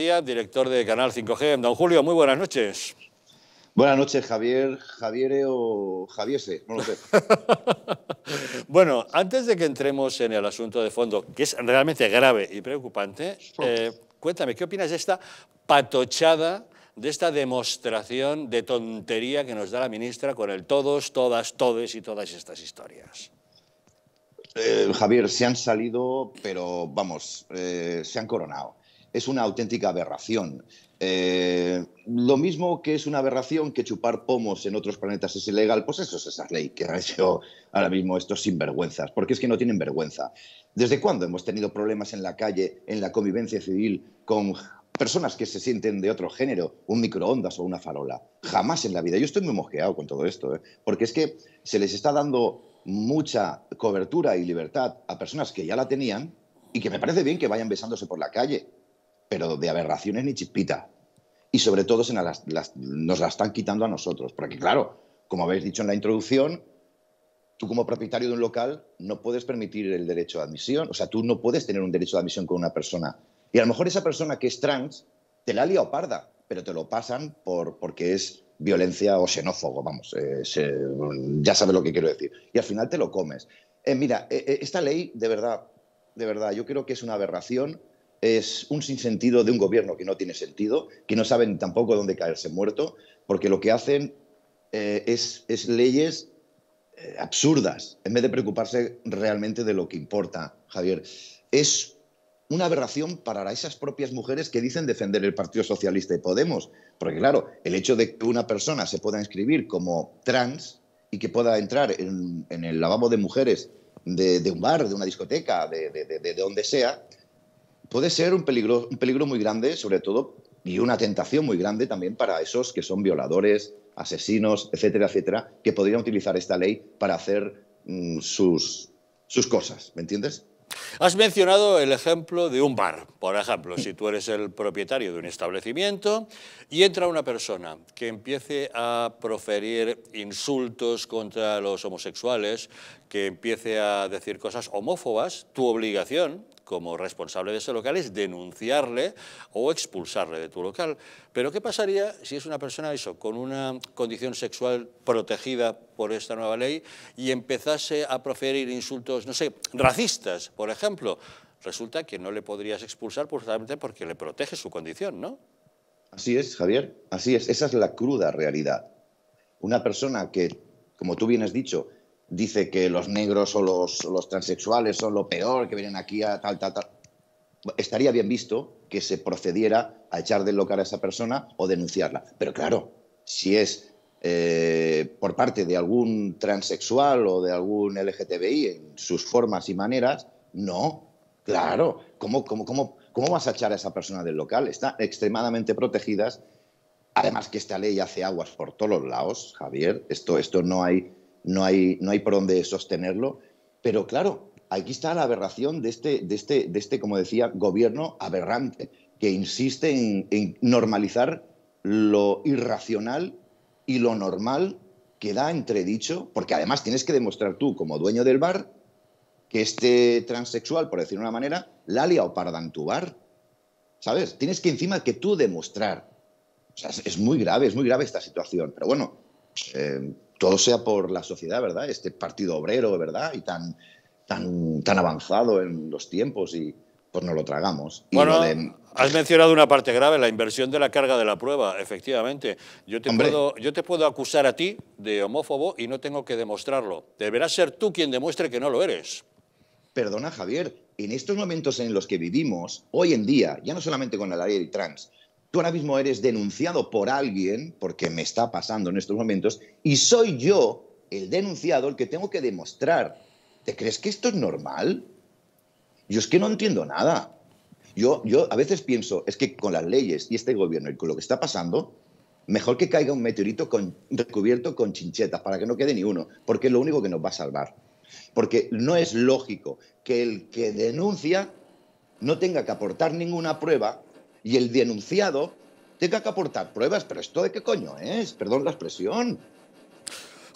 director de Canal 5G. Don Julio, muy buenas noches. Buenas noches, Javier, Javier o Javiese, no lo sé. bueno, antes de que entremos en el asunto de fondo, que es realmente grave y preocupante, oh. eh, cuéntame, ¿qué opinas de esta patochada, de esta demostración de tontería que nos da la ministra con el todos, todas, todes y todas estas historias? Eh, Javier, se han salido, pero vamos, eh, se han coronado es una auténtica aberración. Eh, lo mismo que es una aberración que chupar pomos en otros planetas es ilegal, pues eso es esa ley que ha hecho ahora mismo estos sinvergüenzas, porque es que no tienen vergüenza. ¿Desde cuándo hemos tenido problemas en la calle, en la convivencia civil, con personas que se sienten de otro género, un microondas o una farola? Jamás en la vida. Yo estoy muy mojeado con todo esto, ¿eh? porque es que se les está dando mucha cobertura y libertad a personas que ya la tenían y que me parece bien que vayan besándose por la calle pero de aberraciones ni chispita. Y sobre todo nos la están quitando a nosotros, porque claro, como habéis dicho en la introducción, tú como propietario de un local no puedes permitir el derecho de admisión, o sea, tú no puedes tener un derecho de admisión con una persona. Y a lo mejor esa persona que es trans te la ha liado parda, pero te lo pasan por, porque es violencia o xenófobo, vamos, eh, ya sabes lo que quiero decir. Y al final te lo comes. Eh, mira, eh, esta ley, de verdad, de verdad, yo creo que es una aberración es un sinsentido de un gobierno que no tiene sentido, que no saben tampoco dónde caerse muerto, porque lo que hacen eh, es, leyes eh, absurdas, en vez de preocuparse realmente de lo que importa, Javier. Es una aberración para esas propias mujeres que dicen defender el Partido Socialista y Podemos, porque claro, el hecho de que una persona se pueda inscribir como trans y que pueda entrar en, el lavabo de mujeres de, un bar, de una discoteca, de donde sea, puede ser un peligro, un peligro muy grande, sobre todo, y una tentación muy grande también para esos que son violadores, asesinos, etcétera, etcétera, que podrían utilizar esta ley para hacer mm, sus, sus cosas, ¿me entiendes? Has mencionado el ejemplo de un bar. Por ejemplo, si tú eres el propietario de un establecimiento y entra una persona que empiece a proferir insultos contra los homosexuales, que empiece a decir cosas homófobas, tu obligación como responsable de ese local es denunciarle o expulsarle de tu local. Pero ¿qué pasaría si es una persona eso, con una condición sexual protegida por esta nueva ley y empezase a proferir insultos, no sé, racistas, por ejemplo? Resulta que no le podrías expulsar justamente porque le protege su condición, ¿no? Así es, Javier, así es. Esa es la cruda realidad. Una persona que, como tú bien has dicho, dice que los negros o los, transexuales son lo peor, que vienen aquí a tal, tal, tal. Estaría bien visto que se procediera a echar del local a esa persona o denunciarla. Pero claro, si es eh, por parte de algún transexual o de algún LGTBI en sus formas y maneras, no. Claro, ¿cómo, cómo, cómo, cómo vas a echar a esa persona del local? Están extremadamente protegidas. Además que esta ley hace aguas por todos los lados, Javier. Esto, esto no hay no hay, no hay por dónde sostenerlo. Pero claro, aquí está la aberración de este, de este, de este como decía, gobierno aberrante, que insiste en, normalizar lo irracional y lo normal que da entredicho, porque además tienes que demostrar tú, como dueño del bar, que este transexual, por decirlo de una manera, la o liado tu bar. ¿Sabes? Tienes que encima que tú demostrar. O sea, es, muy grave, es muy grave esta situación. Pero bueno, eh, todo sea por la sociedad, ¿verdad? Este partido obrero, ¿verdad? Y tan, tan, tan avanzado en los tiempos y pues no lo tragamos. bueno, has mencionado una parte grave, la inversión de la carga de la prueba, efectivamente. Yo te, puedo, yo te puedo acusar a ti de homófobo y no tengo que demostrarlo. Deberás ser tú quien demuestre que no lo eres. Perdona, Javier, en estos momentos en los que vivimos, hoy en día, ya no solamente con la ley trans, tú ahora mismo eres denunciado por alguien, porque me está pasando en estos momentos, y soy yo, el denunciado, el que tengo que demostrar. ¿Te crees que esto es normal? Yo es que no entiendo nada. Yo, yo a veces pienso, es que con las leyes y este gobierno y con lo que está pasando, mejor que caiga un meteorito con, recubierto con chinchetas para que no quede ni uno, porque es lo único que nos va a salvar. Porque no es lógico que el que denuncia no tenga que aportar ninguna prueba y el denunciado tenga que aportar pruebas. Pero esto de qué coño es, perdón la expresión.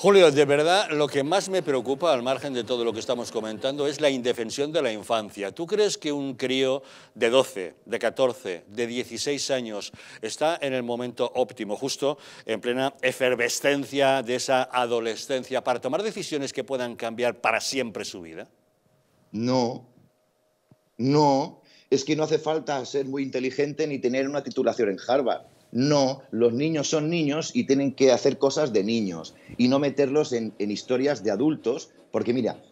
Julio, de verdad, lo que más me preocupa, al margen de todo lo que estamos comentando, es la indefensión de la infancia. ¿Tú crees que un crío de 12, de 14, de 16 años está en el momento óptimo, justo en plena efervescencia de esa adolescencia, para tomar decisiones que puedan cambiar para siempre su vida? No, no, es que no hace falta ser muy inteligente ni tener una titulación en Harvard. No, los niños son niños y tienen que hacer cosas de niños y no meterlos en, historias de adultos, porque mira,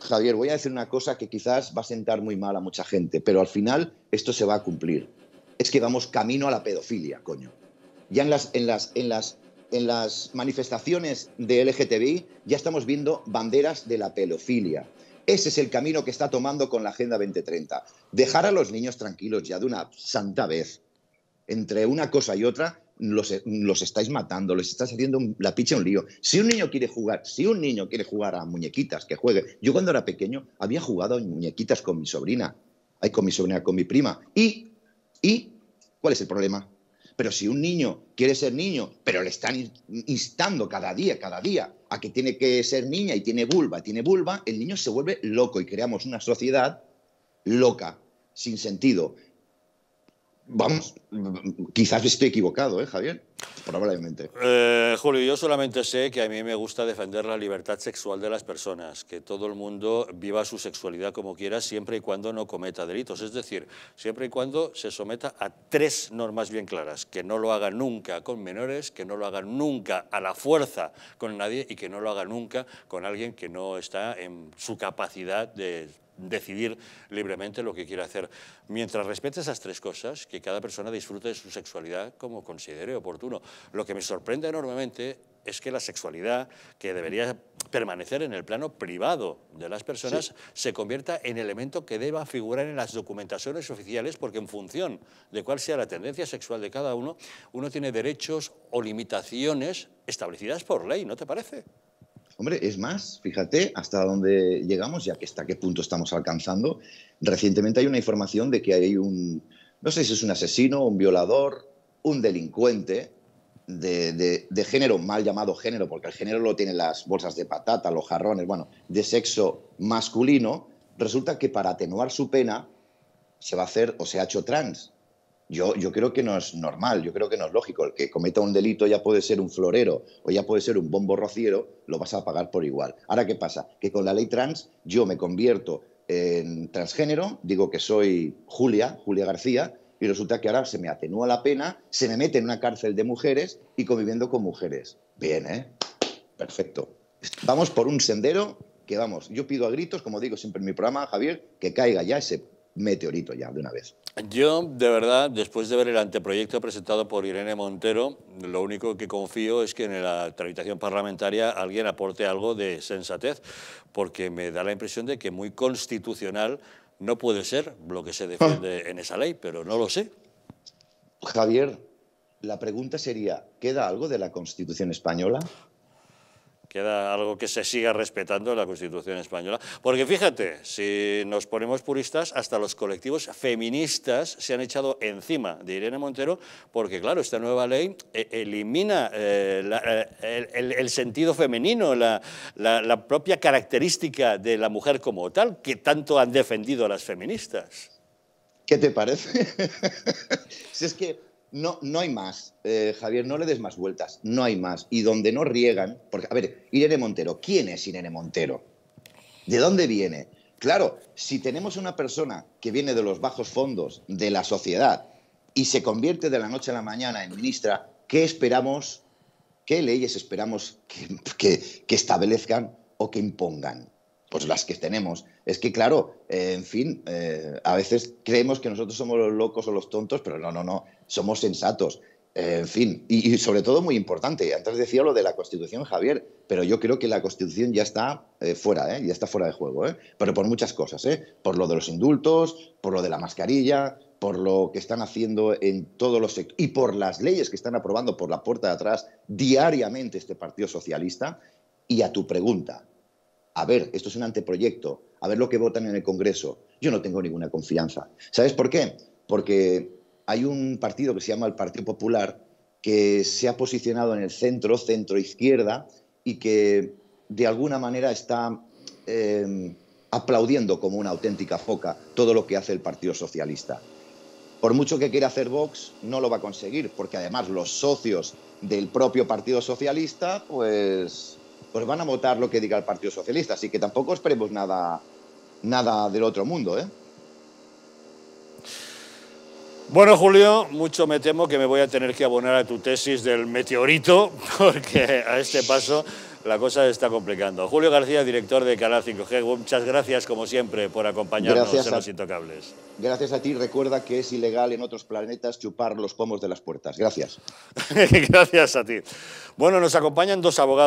Javier, voy a decir una cosa que quizás va a sentar muy mal a mucha gente, pero al final esto se va a cumplir. Es que vamos camino a la pedofilia, coño. Ya en las, en las manifestaciones de LGTBI ya estamos viendo banderas de la pedofilia. Ese es el camino que está tomando con la Agenda 2030. Dejar a los niños tranquilos ya de una santa vez. Entre una cosa y otra, los, estáis matando, les estáis haciendo la picha un lío. Si un niño quiere jugar, si un niño quiere jugar a muñequitas, que juegue. Yo cuando era pequeño había jugado a muñequitas con mi sobrina, con mi sobrina, con mi prima. Y, y, ¿cuál es el problema? Pero si un niño quiere ser niño, pero le están instando cada día, cada día, a que tiene que ser niña y tiene vulva, tiene vulva, el niño se vuelve loco y creamos una sociedad loca, sin sentido. Vamos, mm, mm, quizás estoy equivocado, ¿eh, Javier? probablemente. Eh, Julio, yo solamente sé que a mí me gusta defender la libertad sexual de las personas, que todo el mundo viva su sexualidad como quiera, siempre y cuando no cometa delitos. Es decir, siempre y cuando se someta a tres normas bien claras, que no lo haga nunca con menores, que no lo haga nunca a la fuerza con nadie y que no lo haga nunca con alguien que no está en su capacidad de decidir libremente lo que quiere hacer. Mientras respete esas tres cosas, que cada persona disfrute de su sexualidad como considere oportuno. Lo que me sorprende enormemente es que la sexualidad, que debería permanecer en el plano privado de las personas, se convierta en elemento que deba figurar en las documentaciones oficiales, porque en función de cuál sea la tendencia sexual de cada uno, uno tiene derechos o limitaciones establecidas por ley, ¿no te parece? Hombre, es más, fíjate hasta dónde llegamos ya que hasta qué punto estamos alcanzando. Recientemente hay una información de que hay un, no sé si es un asesino, un violador, un delincuente de, género, mal llamado género, porque el género lo tienen las bolsas de patata, los jarrones, bueno, de sexo masculino. Resulta que para atenuar su pena se va a hacer o se ha hecho trans yo, yo creo que no es normal, yo creo que no es lógico. El que cometa un delito ya puede ser un florero o ya puede ser un bombo rociero, lo vas a pagar por igual. Ahora, ¿qué pasa? Que con la ley trans yo me convierto en transgénero, digo que soy Julia, Julia García, y resulta que ahora se me atenúa la pena, se me mete en una cárcel de mujeres y conviviendo con mujeres. Bien, ¿eh? Perfecto. Vamos por un sendero que vamos, yo pido a gritos, como digo siempre en mi programa, Javier, que caiga ya ese meteorito ya de una vez. Yo, de verdad, después de ver el anteproyecto presentado por Irene Montero, lo único que confío es que en la tramitación parlamentaria alguien aporte algo de sensatez, porque me da la impresión de que muy constitucional no puede ser lo que se ah. defiende en esa ley, pero no lo sé. Javier, la pregunta sería, ¿queda algo de la Constitución española? queda algo que se siga respetando en la Constitución española. Porque fíjate, si nos ponemos puristas, hasta los colectivos feministas se han echado encima de Irene Montero, porque claro, esta nueva ley eh, elimina eh, eh, el, sentido femenino, la, la propia característica de la mujer como tal, que tanto han defendido las feministas. ¿Qué te parece? si es que no, no hay más, eh, Javier, no le des más vueltas, no hay más. Y donde no riegan, porque, a ver, Irene Montero, ¿quién es Irene Montero? ¿De dónde viene? Claro, si tenemos una persona que viene de los bajos fondos de la sociedad y se convierte de la noche a la mañana en ministra, ¿qué esperamos? ¿Qué leyes esperamos que establezcan o que impongan? pues las que tenemos. Es que, claro, eh, en fin, eh, a veces creemos que nosotros somos los locos o los tontos, pero no, no, no, somos sensatos. Eh, en fin, y, sobre todo muy importante, antes decía lo de la Constitución, Javier, pero yo creo que la Constitución ya está fuera, ya está fuera de juego, pero por muchas cosas, por lo de los indultos, por lo de la mascarilla, por lo que están haciendo en todos los sectores y por las leyes que están aprobando por la puerta de atrás diariamente este Partido Socialista. Y a tu pregunta, a ver, esto es un anteproyecto, a ver lo que votan en el Congreso. Yo no tengo ninguna confianza. ¿Sabes por qué? Porque hay un partido que se llama el Partido Popular que se ha posicionado en el centro, centro izquierda, y que de alguna manera está em, aplaudiendo como una auténtica foca todo lo que hace el Partido Socialista. Por mucho que quiera hacer Vox, no lo va a conseguir, porque además los socios del propio Partido Socialista, pues pues van a votar lo que diga el Partido Socialista. Así que tampoco esperemos nada, nada del otro mundo, ¿eh? Bueno, Julio, mucho me temo que me voy a tener que abonar a tu tesis del meteorito, porque a este paso la cosa se está complicando. Julio García, director de Canal 5G, muchas gracias como siempre por acompañarnos en Los Intocables. Gracias a ti. Recuerda que es ilegal en otros planetas chupar los pomos de las puertas. Gracias. gracias a ti. Bueno, nos acompañan dos abogados.